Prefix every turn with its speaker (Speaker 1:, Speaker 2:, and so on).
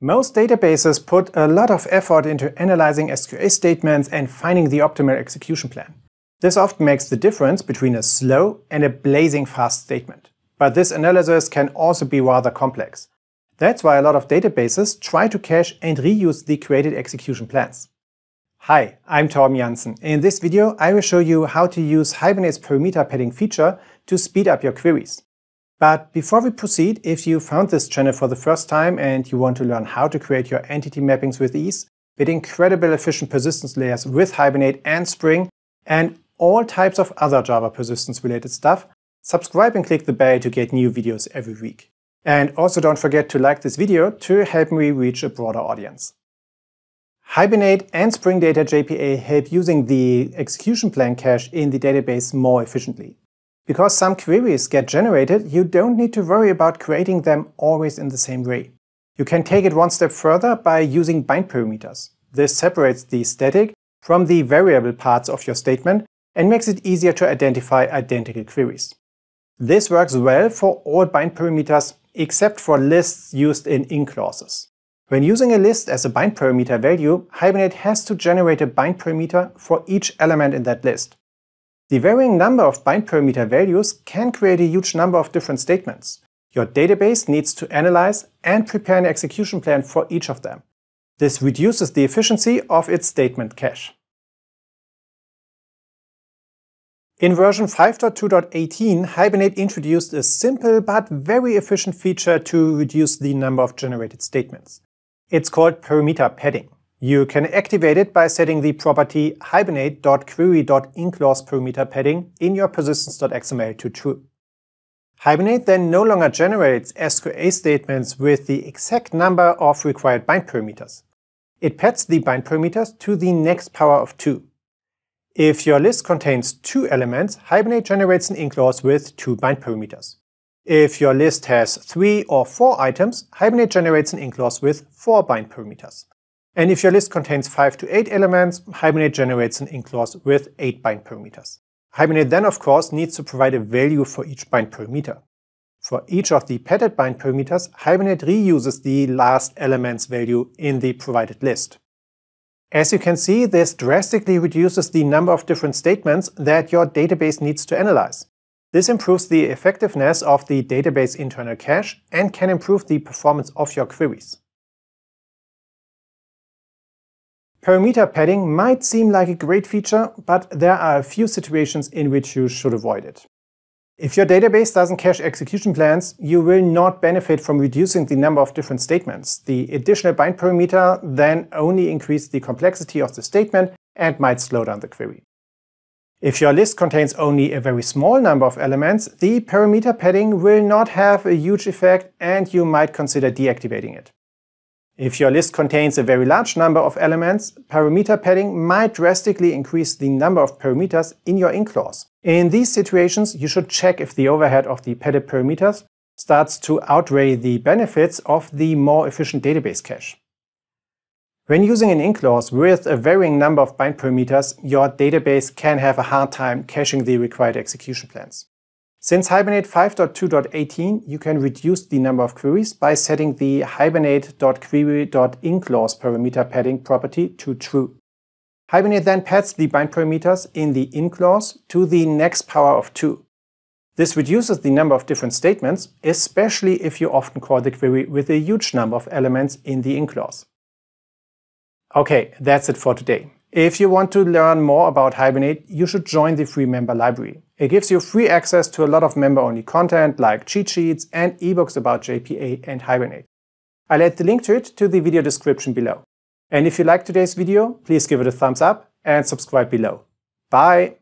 Speaker 1: Most databases put a lot of effort into analyzing SQL statements and finding the optimal execution plan. This often makes the difference between a slow and a blazing fast statement. But this analysis can also be rather complex. That's why a lot of databases try to cache and reuse the created execution plans. Hi, I'm Tom Janssen. In this video, I will show you how to use Hibernate's perimeter padding feature to speed up your queries. But before we proceed, if you found this channel for the first time and you want to learn how to create your entity mappings with ease, with incredible efficient persistence layers with Hibernate and Spring, and all types of other Java persistence related stuff, subscribe and click the bell to get new videos every week. And also don't forget to like this video to help me reach a broader audience. Hibernate and Spring Data JPA help using the execution plan cache in the database more efficiently. Because some queries get generated, you don't need to worry about creating them always in the same way. You can take it one step further by using bind parameters. This separates the static from the variable parts of your statement and makes it easier to identify identical queries. This works well for all bind parameters except for lists used in in clauses. When using a list as a bind parameter value, Hibernate has to generate a bind parameter for each element in that list. The varying number of bind parameter values can create a huge number of different statements. Your database needs to analyze and prepare an execution plan for each of them. This reduces the efficiency of its statement cache. In version 5.2.18, Hibernate introduced a simple but very efficient feature to reduce the number of generated statements. It's called parameter padding. You can activate it by setting the property hibernate.query.inclause padding in your persistence.xml to true. Hibernate then no longer generates SQA statements with the exact number of required bind parameters. It pads the bind parameters to the next power of 2. If your list contains two elements, Hibernate generates an inclause with two bind parameters. If your list has three or four items, Hibernate generates an inclause with four bind parameters. And if your list contains 5 to 8 elements, Hibernate generates an in clause with 8 bind parameters. Hibernate then, of course, needs to provide a value for each bind parameter. For each of the padded bind parameters, Hibernate reuses the last element's value in the provided list. As you can see, this drastically reduces the number of different statements that your database needs to analyze. This improves the effectiveness of the database internal cache and can improve the performance of your queries. Parameter padding might seem like a great feature, but there are a few situations in which you should avoid it. If your database doesn't cache execution plans, you will not benefit from reducing the number of different statements. The additional bind parameter then only increases the complexity of the statement and might slow down the query. If your list contains only a very small number of elements, the parameter padding will not have a huge effect and you might consider deactivating it. If your list contains a very large number of elements, parameter padding might drastically increase the number of parameters in your in clause. In these situations, you should check if the overhead of the padded parameters starts to outweigh the benefits of the more efficient database cache. When using an in clause with a varying number of bind parameters, your database can have a hard time caching the required execution plans. Since Hibernate 5.2.18, you can reduce the number of queries by setting the hibernate.query.inclause parameter padding property to true. Hibernate then pads the bind parameters in the in clause to the next power of 2. This reduces the number of different statements, especially if you often call the query with a huge number of elements in the in clause. Okay, that's it for today. If you want to learn more about Hibernate, you should join the free member library. It gives you free access to a lot of member-only content like cheat sheets and ebooks about JPA and Hibernate. I'll add the link to it to the video description below. And if you liked today's video, please give it a thumbs up and subscribe below. Bye!